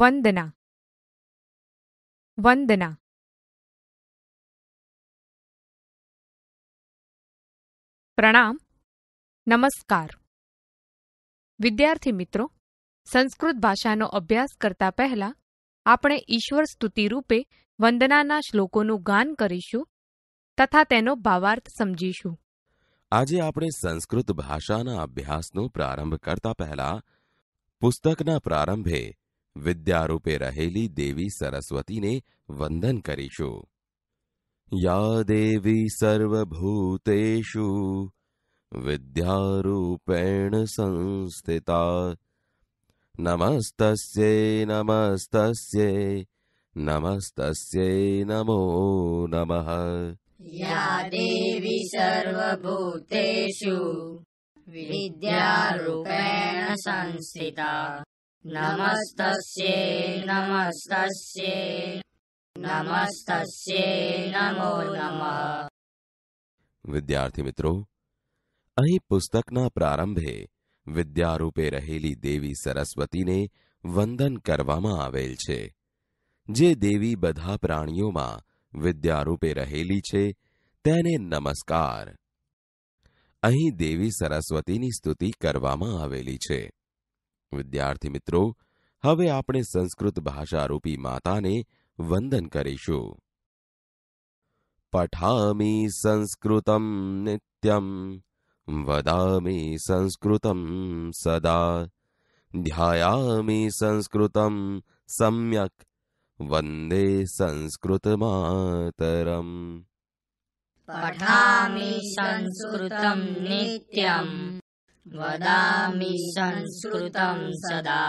वंदना वंदना प्रणाम नमस्कार विद्यार्थी मित्रों संस्कृत भाषाનો અભ્યાસ કરતા પહેલા આપણે ઈશ્વર સ્તુતિ રૂપે વંદનાના શ્લોકોનું ગાન કરીશું તથા તેનો ભાવાર્થ સમજીશું આજે આપણે સંસ્કૃત ભાષાના અભ્યાસનો प्रारंभ કરતા પહેલા પુસ્તકના પ્રારંભે विद्यारूपे रहेली देवी सरस्वती ने वंदन करीशु या देवी सर्वभूतेषु विद्यारूपेण संस्थिता नमस्तस्ये नमस्तस्ये नमस्तस्ये नमो नमः या देवी सर्वभूतेषु विद्यारूपेण संस्थिता नमस्तस्ये नमस्तस्ये नमस्तस्ये नमो नमः વિદ્યાર્થી મિત્રો અહીં પુસ્તકના પ્રારંભે વિદ્યારૂપે રહેલી દેવી સરસ્વતીને વંદન કરવામાં આવેલ છે જે દેવી બધા પ્રાણીઓમાં વિદ્યારૂપે રહેલી છે તેને નમસ્કાર અહીં દેવી સરસ્વતીની સ્તુતિ કરવામાં આવેલી છે विद्यार्थी मित्रों हम आपने संस्कृत भाषा रूपी माता ने वंदन करीशु पठामी नित्यम वदामी संस्कृतम सदा ध्यायामी संस्कृतम सम्यक वंदे संस्कृत मातरम पठामी संस्कृतम नित्यम वदामि संस्कृतं सदा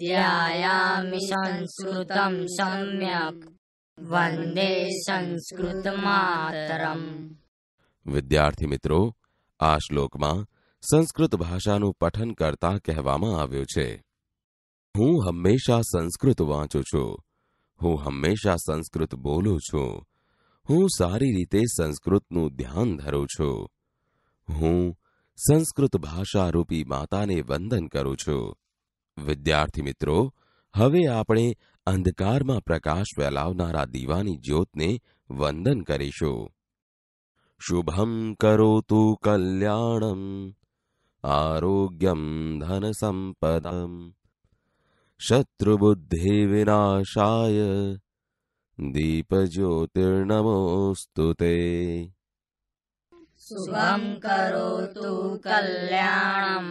ध्यायामि संस्कृतं सम्यक् वन्दे संस्कृतमातरम् विद्यार्थी मित्रों आ श्लोक में संस्कृत भाषा नु पठन करता कहवा हूँ हमेशा संस्कृत वाँचु छु हूँ हमेशा संस्कृत बोलू छु हूँ सारी रीते संस्कृत नु ध्यान धरु छु हूँ संस्कृत भाषा रूपी माता ने वंदन करू छु विद्यार्थी मित्रों हवे आपने अंधकार में प्रकाश फैलावनारा दीवा ज्योत ने वंदन करीशु शुभम करो तु कल्याणम आरोग्यम धन संपद शत्रुबुद्धि विनाशा दीप ज्योतिर्नमोस्तुते શુભમ કરોતુ કલ્યાણમ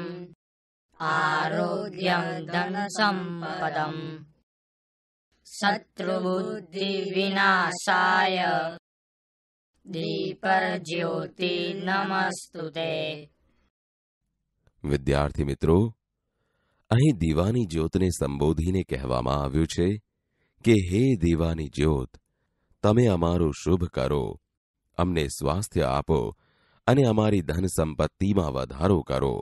આરોગ્યમ ધન સંપદમ શત્રુબુદ્ધિ વિનાશાય દીપર વિદ્યાર્થી મિત્રો અહીં દીવાની જ્યોતને સંબોધીને કહેવામાં આવ્યું છે કે હે દીવાની જ્યોત તમે અમારું શુભ કરો અમને સ્વાસ્થ્ય આપો અને અમારી ધન સંપત્તિમાં વધારો કરો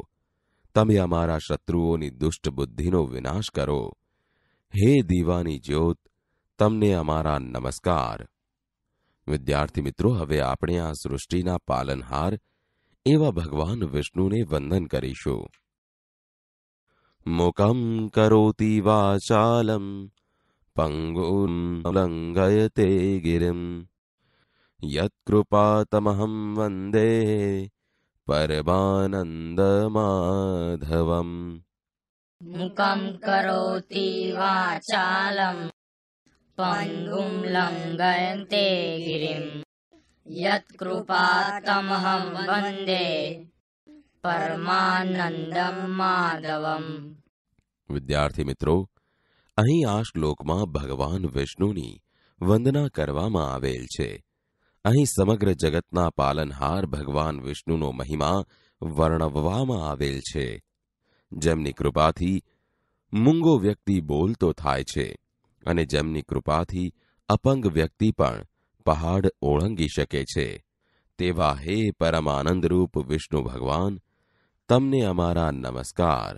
તમે અમારા શત્રુઓની દુષ્ટ બુદ્ધિનો વિનાશ કરો હે દીવાની જ્યોત તમને અમારા નમસ્કાર વિદ્યાર્થી મિત્રો હવે આપણે આ સૃષ્ટિના પાલનહાર એવા ભગવાન વિષ્ણુને વંદન કરીશું મુકમ કરોતિ વાચાલમ પંગોન લંગયતે ગિરિમ यत्कृपातमहं वन्दे परमानन्दमाधवम् मुखं करोति वाचालं पङ्गुं लङ्घयन्ते गिरिं यत्कृपातमहं वन्दे પરમાનંદમ માધવમ વિદ્યાર્થી મિત્રો અહીં આ શ્લોકમાં ભગવાન વિષ્ણુની વંદના કરવામાં આવેલ છે અહીં સમગ્ર જગતના પાલનહાર ભગવાન વિષ્ણુનો મહિમા વર્ણવવામાં આવેલ છે જેમની કૃપાથી મૂંગો વ્યક્તિ બોલતો થાય છે અને જેમની કૃપાથી અપંગ વ્યક્તિ પણ પહાડ ઓળંગી શકે છે તેવા હે પરમાનંદરૂપ વિષ્ણુ ભગવાન તમને અમારા નમસ્કાર